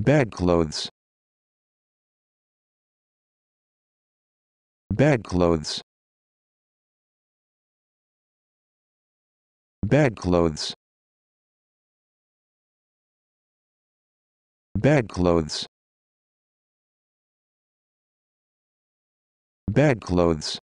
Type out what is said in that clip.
bedclothes bedclothes bedclothes bedclothes bedclothes